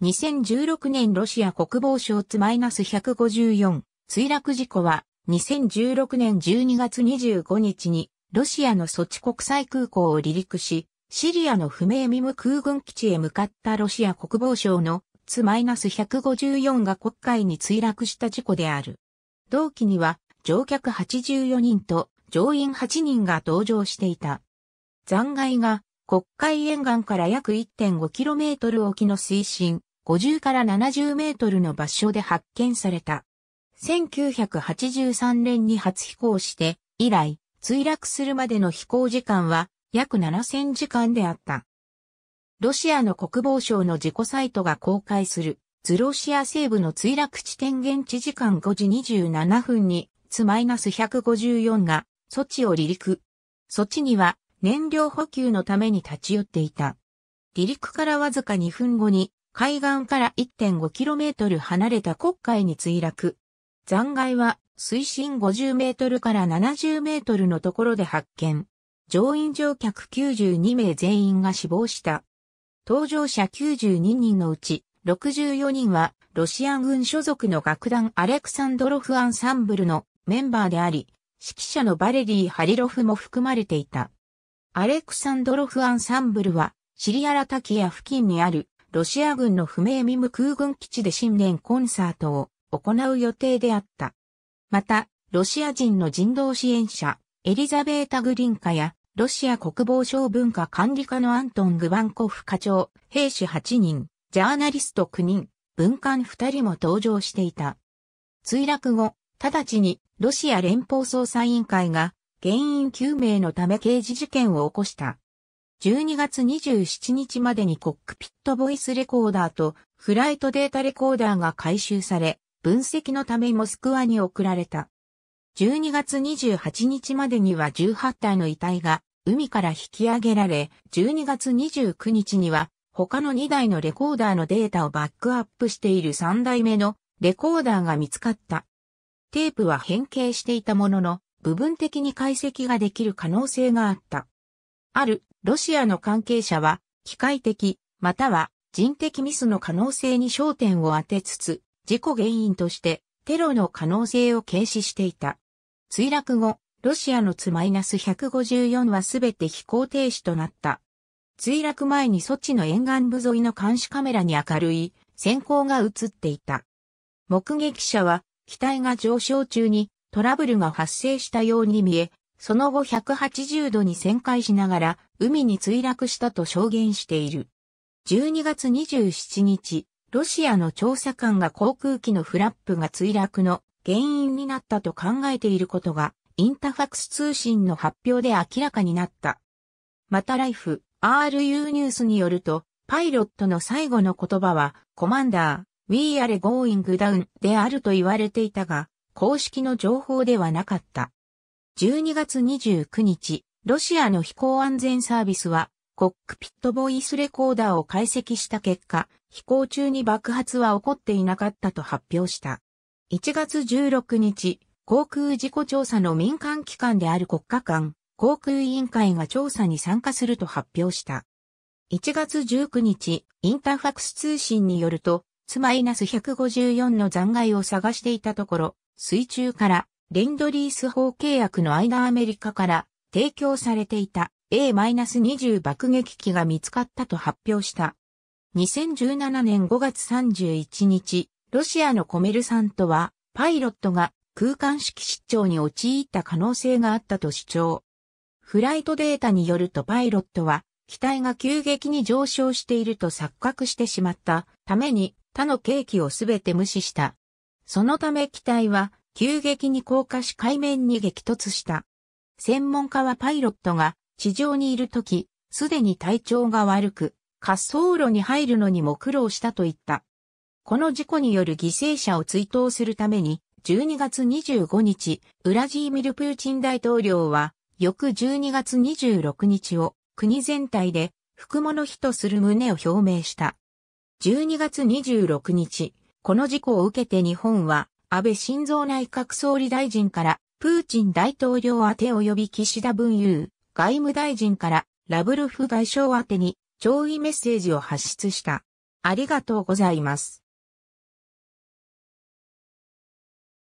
2016年ロシア国防省ツ -154 墜落事故は2016年12月25日にロシアのソチ国際空港を離陸し、シリアの不明ミム空軍基地へ向かったロシア国防省のツ -154 が国会に墜落した事故である。同期には乗客84人と乗員8人が同乗していた。残骸が国会沿岸から約 1.5km 沖の水深50から70メートルの場所で発見された。1983年に初飛行して、以来、墜落するまでの飛行時間は約7000時間であった。ロシアの国防省の自己サイトが公開する、ズロシア西部の墜落地点現地時間5時27分に、つマイナス154が、措置を離陸。措ちには、燃料補給のために立ち寄っていた。離陸からわずか2分後に、海岸から 1.5km 離れた黒海に墜落。残骸は水深50メートルから70メートルのところで発見。乗員乗客92名全員が死亡した。搭乗者92人のうち64人はロシア軍所属の楽団アレクサンドロフアンサンブルのメンバーであり、指揮者のバレリー・ハリロフも含まれていた。アレクサンドロフアンサンブルはシリアラタキア付近にあるロシア軍の不明未無空軍基地で新年コンサートを行う予定であった。また、ロシア人の人道支援者、エリザベータ・グリンカや、ロシア国防省文化管理課のアントン・グバンコフ課長、兵士8人、ジャーナリスト9人、文官2人も登場していた。墜落後、直ちにロシア連邦捜査委員会が原因究明のため刑事事件を起こした。12月27日までにコックピットボイスレコーダーとフライトデータレコーダーが回収され、分析のためモスクワに送られた。12月28日までには18体の遺体が海から引き上げられ、12月29日には他の2台のレコーダーのデータをバックアップしている3台目のレコーダーが見つかった。テープは変形していたものの、部分的に解析ができる可能性があった。あるロシアの関係者は、機械的、または人的ミスの可能性に焦点を当てつつ、事故原因としてテロの可能性を軽視していた。墜落後、ロシアのツマイナス154はすべて飛行停止となった。墜落前にソチの沿岸部沿いの監視カメラに明るい閃光が映っていた。目撃者は、機体が上昇中にトラブルが発生したように見え、その後180度に旋回しながら海に墜落したと証言している。12月27日、ロシアの調査官が航空機のフラップが墜落の原因になったと考えていることが、インタファクス通信の発表で明らかになった。またライフ、RU ニュースによると、パイロットの最後の言葉は、コマンダー、We are going down であると言われていたが、公式の情報ではなかった。12月29日、ロシアの飛行安全サービスは、コックピットボイスレコーダーを解析した結果、飛行中に爆発は起こっていなかったと発表した。1月16日、航空事故調査の民間機関である国家間、航空委員会が調査に参加すると発表した。1月19日、インターファクス通信によると、ツマイナス154の残骸を探していたところ、水中からレンドリース法契約の間アメリカから提供されていた A-20 爆撃機が見つかったと発表した。2017年5月31日、ロシアのコメルサントは、パイロットが空間式失調に陥った可能性があったと主張。フライトデータによるとパイロットは、機体が急激に上昇していると錯覚してしまったために他の計器をすべて無視した。そのため機体は急激に降下し海面に激突した。専門家はパイロットが地上にいるとき、すでに体調が悪く、滑走路に入るのにも苦労したと言った。この事故による犠牲者を追悼するために、12月25日、ウラジーミル・プーチン大統領は、翌12月26日を国全体で福物日とする旨を表明した。12月26日、この事故を受けて日本は安倍晋三内閣総理大臣から、プーチン大統領宛て及び岸田文雄、外務大臣から、ラブロフ外相宛てに、弔意メッセージを発出した。ありがとうございます。